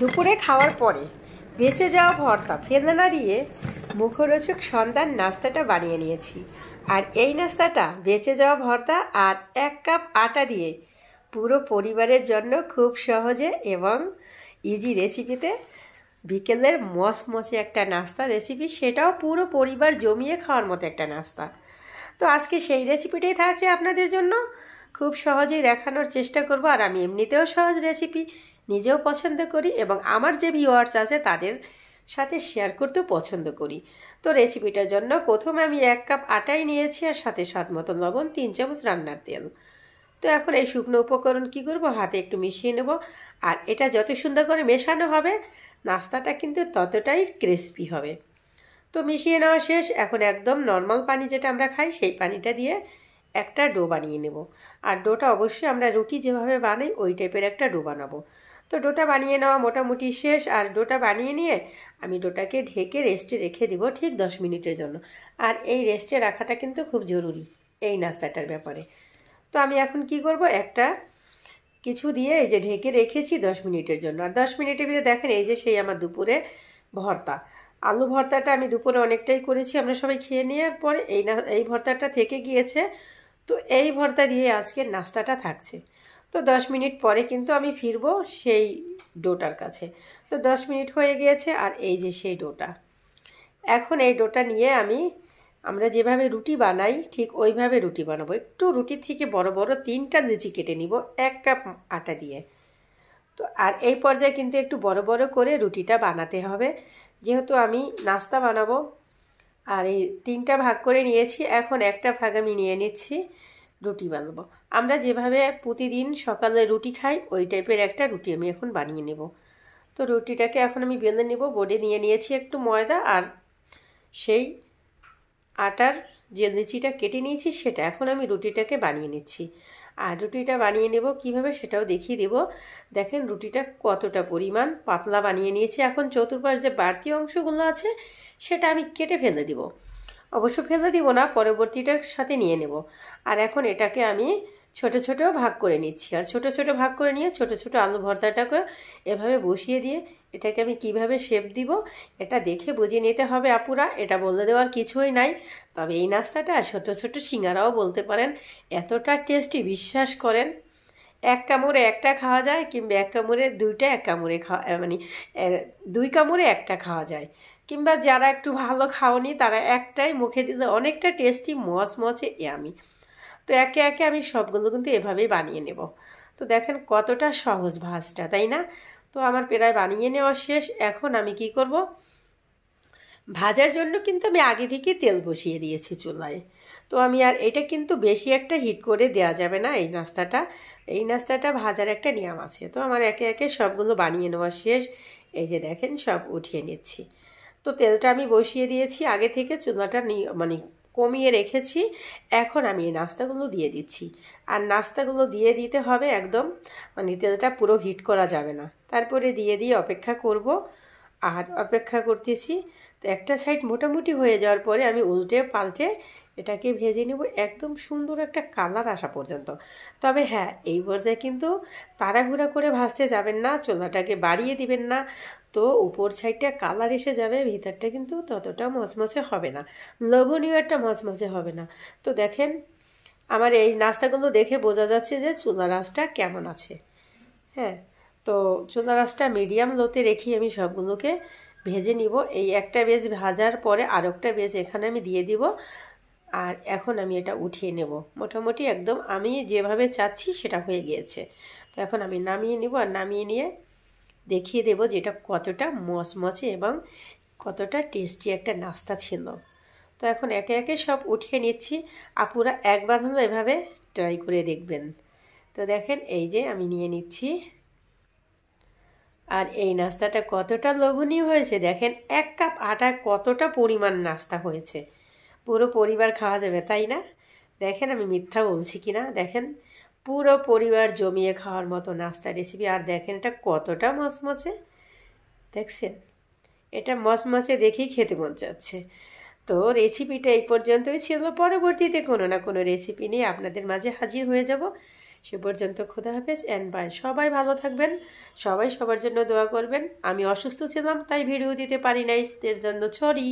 দুপুরে খাওয়ার পরে বেঁচে যাওয়া ভর্তা ফেলে না দিয়ে মুখরোচক সন্ধ্যার নাস্তাটা বানিয়ে নিয়েছি আর এই নাস্তাটা বেঁচে যাওয়া ভর্তা আর এক কাপ আটা দিয়ে পুরো পরিবারের জন্য খুব সহজে এবং ইজি রেসিপিতে বিকেলের মসমসে একটা নাস্তা রেসিপি সেটাও পুরো পরিবার জমিয়ে খাওয়ার মতো একটা নাস্তা তো আজকে সেই রেসিপিটাই থাকছে আপনাদের জন্য খুব সহজেই দেখানোর চেষ্টা করব আর আমি এমনিতেও সহজ রেসিপি নিজেও পছন্দ করি এবং আমার যে ভিওয়ার্স আছে তাদের সাথে শেয়ার করতেও পছন্দ করি তো রেসিপিটার জন্য প্রথমে আমি এক কাপ আটাই নিয়েছি আর সাথে স্বাদ মতো লবণ তিন চামচ রান্নার তেল তো এখন এই শুকনো উপকরণ কি করব হাতে একটু মিশিয়ে নেব আর এটা যত সুন্দর করে মেশানো হবে নাস্তাটা কিন্তু ততটাই ক্রিস্পি হবে তো মিশিয়ে নেওয়া শেষ এখন একদম নর্মাল পানি যেটা আমরা খাই সেই পানিটা দিয়ে একটা ডো বানিয়ে নেব আর ডোটা অবশ্যই আমরা রুটি যেভাবে বানাই ওই টাইপের একটা ডো বানাবো তো ডোটা বানিয়ে নেওয়া মোটামুটি শেষ আর ডোটা বানিয়ে নিয়ে আমি ডোটাকে ঢেকে রেস্টে রেখে দিব ঠিক দশ মিনিটের জন্য আর এই রেস্টে রাখাটা কিন্তু খুব জরুরি এই নাস্তাটার ব্যাপারে তো আমি এখন কি করব একটা কিছু দিয়ে এই যে ঢেকে রেখেছি দশ মিনিটের জন্য আর দশ মিনিটের ভিতরে দেখেন এই যে সেই আমার দুপুরে ভর্তা আলু ভর্তাটা আমি দুপুরে অনেকটাই করেছি আমরা সবাই খেয়ে নেওয়ার পরে এই না এই ভর্তাটা থেকে গিয়েছে তো এই ভর্তা দিয়ে আজকে নাস্তাটা থাকছে তো দশ মিনিট পরে কিন্তু আমি ফিরব সেই ডোটার কাছে তো দশ মিনিট হয়ে গিয়েছে আর এই যে সেই ডোটা এখন এই ডোটা নিয়ে আমি আমরা যেভাবে রুটি বানাই ঠিক ওইভাবে রুটি বানাবো একটু রুটি থেকে বড় বড় তিনটা লুচি কেটে নিব এক কাপ আটা দিয়ে তো আর এই পর্যায়ে কিন্তু একটু বড় বড় করে রুটিটা বানাতে হবে যেহেতু আমি নাস্তা বানাবো আর এই তিনটা ভাগ করে নিয়েছি এখন একটা ভাগ আমি নিয়ে নিচ্ছি রুটি বানাবো আমরা যেভাবে প্রতিদিন সকালে রুটি খাই ওই টাইপের একটা রুটি আমি এখন বানিয়ে নেব তো রুটিটাকে এখন আমি বেঁধে নেব বোর্ডে নিয়ে নিয়েছি একটু ময়দা আর সেই আটার যে লিচিটা কেটে নিয়েছি সেটা এখন আমি রুটিটাকে বানিয়ে নিচ্ছি আর রুটিটা বানিয়ে নেব কিভাবে সেটাও দেখিয়ে দেব দেখেন রুটিটা কতটা পরিমাণ পাতলা বানিয়ে নিয়েছি এখন চতুর্পাশ যে বাড়তি অংশগুলো আছে সেটা আমি কেটে ফেলে দিব অবশ্য ফেলে দিব না পরবর্তীটার সাথে নিয়ে নেব আর এখন এটাকে আমি ছোট ছোট ভাগ করে নিচ্ছি আর ছোট ছোট ভাগ করে নিয়ে ছোট ছোট আলু ভর্তাটাকে এভাবে বসিয়ে দিয়ে এটাকে আমি কিভাবে শেপ দিব এটা দেখে বুঝে নিতে হবে আপুরা এটা বলে দেওয়ার কিছুই নাই তবে এই নাস্তাটা ছোটো ছোটো সিঙ্গারাও বলতে পারেন এতটা টেস্টি বিশ্বাস করেন এক কামড়ে একটা খাওয়া যায় কিংবা এক কামড়ে দুইটা এক কামড়ে খাওয়া মানে দুই কামড়ে একটা খাওয়া যায় কিংবা যারা একটু ভালো খাওনি তারা একটাই মুখে দিলে অনেকটা টেস্টি মচ মচে আমি তো একে একে আমি সবগুলো কিন্তু এভাবেই বানিয়ে নেব তো দেখেন কতটা সহজ ভাজটা তাই না তো আমার প্রায় বানিয়ে নেওয়া শেষ এখন আমি কি করব ভাজার জন্য কিন্তু আমি আগে থেকে তেল বসিয়ে দিয়েছি চুলায় তো আমি আর এটা কিন্তু বেশি একটা হিট করে দেয়া যাবে না এই নাস্তাটা এই নাস্তাটা ভাজার একটা নিয়ম আছে তো আমার একে একে সবগুলো বানিয়ে নেওয়া শেষ এই যে দেখেন সব উঠিয়ে নিচ্ছি তো তেলটা আমি বসিয়ে দিয়েছি আগে থেকে চুলাটা মানে কমিয়ে রেখেছি এখন আমি এই নাস্তাগুলো দিয়ে দিচ্ছি আর নাস্তাগুলো দিয়ে দিতে হবে একদম মানে তেলটা পুরো হিট করা যাবে না তারপরে দিয়ে দিয়ে অপেক্ষা করব আর অপেক্ষা করতেছি তো একটা সাইড মোটামুটি হয়ে যাওয়ার পরে আমি উল্টে পাল্টে এটাকে ভেজে নেব একদম সুন্দর একটা কালার আসা পর্যন্ত তবে হ্যাঁ এই পর্যায়ে কিন্তু তাড়াহুড়া করে ভাসতে যাবেন না চোলাটাকে বাড়িয়ে দিবেন না তো উপর সাইডটা কালার এসে যাবে ভিতরটা কিন্তু ততটা মচমচে হবে না লবণীয় একটা মচমচে হবে না তো দেখেন আমার এই নাস্তাগুলো দেখে বোঝা যাচ্ছে যে চুলা রাসটা কেমন আছে হ্যাঁ তো চুলা রাসটা মিডিয়াম লোতে রেখি আমি সবগুলোকে ভেজে নিব এই একটা বেজ ভাজার পরে আর একটা বেজ এখানে আমি দিয়ে দিব আর এখন আমি এটা উঠিয়ে নেব মোটামুটি একদম আমি যেভাবে চাচ্ছি সেটা হয়ে গিয়েছে তো এখন আমি নামিয়ে নেব আর নামিয়ে নিয়ে দেখিয়ে দেব যে এটা কতটা মচমচে এবং কতটা টেস্টি একটা নাস্তা ছিল তো এখন একে একে সব উঠিয়ে নিচ্ছি আপুরা একবার হলো এভাবে ট্রাই করে দেখবেন তো দেখেন এই যে আমি নিয়ে নিচ্ছি আর এই নাস্তাটা কতটা লোভনীয় হয়েছে দেখেন এক কাপ আটা কতটা পরিমাণ নাস্তা হয়েছে পুরো পরিবার খাওয়া যাবে তাই না দেখেন আমি মিথ্যা বলছি কি না দেখেন পুরো পরিবার জমিয়ে খাওয়ার মতো নাস্তা রেসিপি আর দেখেন এটা কতটা মচমচে দেখছেন এটা মচমচে দেখেই খেতে মন চাচ্ছে তো রেসিপিটা এই পর্যন্তই ছিল পরবর্তীতে কোনো না কোনো রেসিপি নিয়ে আপনাদের মাঝে হাজির হয়ে যাব সে পর্যন্ত খোদা হাফেজ অ্যান্ড বাই সবাই ভালো থাকবেন সবাই সবার জন্য দোয়া করবেন আমি অসুস্থ ছিলাম তাই ভিডিও দিতে পারি নাই এর জন্য ছড়ি